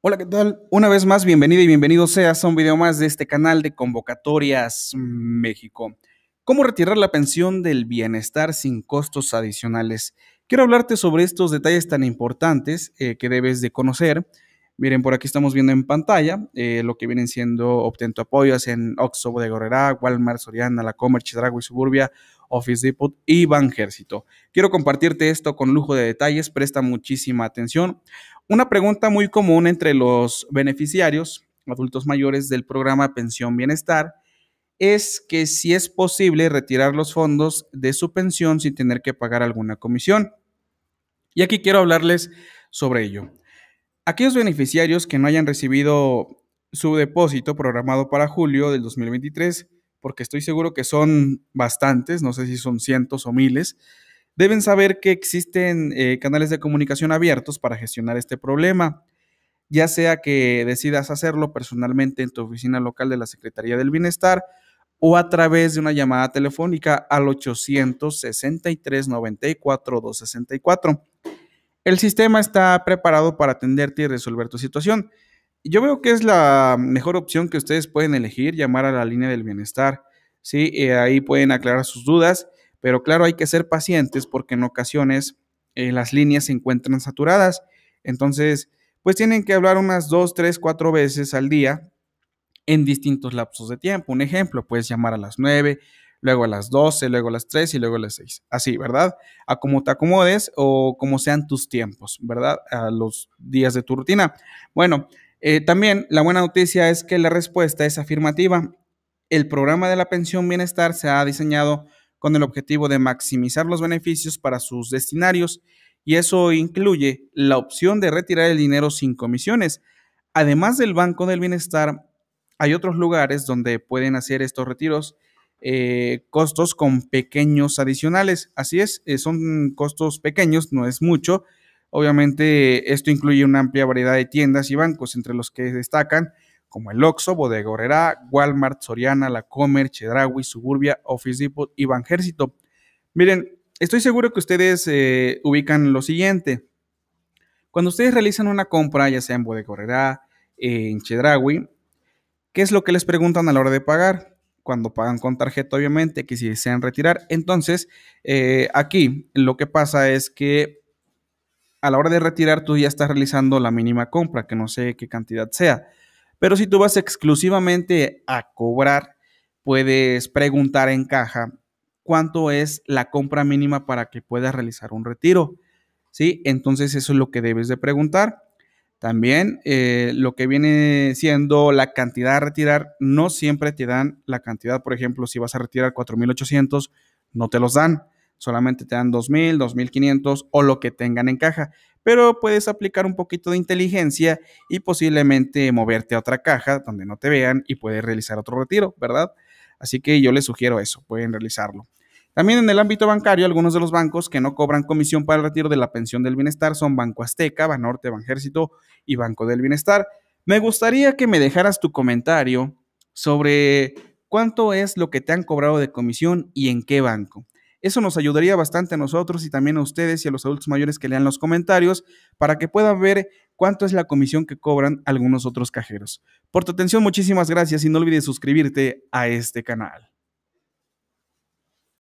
Hola, ¿qué tal? Una vez más, bienvenida y bienvenido seas a un video más de este canal de Convocatorias México. ¿Cómo retirar la pensión del bienestar sin costos adicionales? Quiero hablarte sobre estos detalles tan importantes eh, que debes de conocer Miren, por aquí estamos viendo en pantalla eh, lo que vienen siendo obtento apoyos en Oxxo, Gorrera, Walmart, Soriana, La Comer, drago y Suburbia, Office Depot y Banjército. Quiero compartirte esto con lujo de detalles, presta muchísima atención. Una pregunta muy común entre los beneficiarios, adultos mayores del programa Pensión Bienestar, es que si es posible retirar los fondos de su pensión sin tener que pagar alguna comisión. Y aquí quiero hablarles sobre ello. Aquellos beneficiarios que no hayan recibido su depósito programado para julio del 2023, porque estoy seguro que son bastantes, no sé si son cientos o miles, deben saber que existen eh, canales de comunicación abiertos para gestionar este problema, ya sea que decidas hacerlo personalmente en tu oficina local de la Secretaría del Bienestar o a través de una llamada telefónica al 863 94 264 el sistema está preparado para atenderte y resolver tu situación. Yo veo que es la mejor opción que ustedes pueden elegir, llamar a la línea del bienestar. ¿sí? Eh, ahí pueden aclarar sus dudas, pero claro, hay que ser pacientes porque en ocasiones eh, las líneas se encuentran saturadas. Entonces, pues tienen que hablar unas dos, tres, cuatro veces al día en distintos lapsos de tiempo. Un ejemplo, puedes llamar a las 9, luego a las 12, luego a las 3 y luego a las 6. Así, ¿verdad? A como te acomodes o como sean tus tiempos, ¿verdad? A los días de tu rutina. Bueno, eh, también la buena noticia es que la respuesta es afirmativa. El programa de la pensión bienestar se ha diseñado con el objetivo de maximizar los beneficios para sus destinarios y eso incluye la opción de retirar el dinero sin comisiones. Además del Banco del Bienestar, hay otros lugares donde pueden hacer estos retiros eh, costos con pequeños adicionales. Así es, eh, son costos pequeños, no es mucho. Obviamente esto incluye una amplia variedad de tiendas y bancos, entre los que destacan como el Oxxo, Bodega Walmart, Soriana, La Comer, Chedraui, Suburbia, Office Depot y Banjército. Miren, estoy seguro que ustedes eh, ubican lo siguiente. Cuando ustedes realizan una compra, ya sea en Bodega en Chedraui, ¿qué es lo que les preguntan a la hora de pagar? cuando pagan con tarjeta, obviamente, que si desean retirar. Entonces, eh, aquí lo que pasa es que a la hora de retirar tú ya estás realizando la mínima compra, que no sé qué cantidad sea. Pero si tú vas exclusivamente a cobrar, puedes preguntar en caja cuánto es la compra mínima para que puedas realizar un retiro. ¿Sí? Entonces eso es lo que debes de preguntar. También eh, lo que viene siendo la cantidad a retirar, no siempre te dan la cantidad. Por ejemplo, si vas a retirar 4.800, no te los dan. Solamente te dan 2.000, 2.500 o lo que tengan en caja. Pero puedes aplicar un poquito de inteligencia y posiblemente moverte a otra caja donde no te vean y puedes realizar otro retiro, ¿verdad? Así que yo les sugiero eso, pueden realizarlo. También en el ámbito bancario, algunos de los bancos que no cobran comisión para el retiro de la pensión del bienestar son Banco Azteca, Banorte, Banjército y Banco del Bienestar. Me gustaría que me dejaras tu comentario sobre cuánto es lo que te han cobrado de comisión y en qué banco. Eso nos ayudaría bastante a nosotros y también a ustedes y a los adultos mayores que lean los comentarios para que puedan ver cuánto es la comisión que cobran algunos otros cajeros. Por tu atención, muchísimas gracias y no olvides suscribirte a este canal.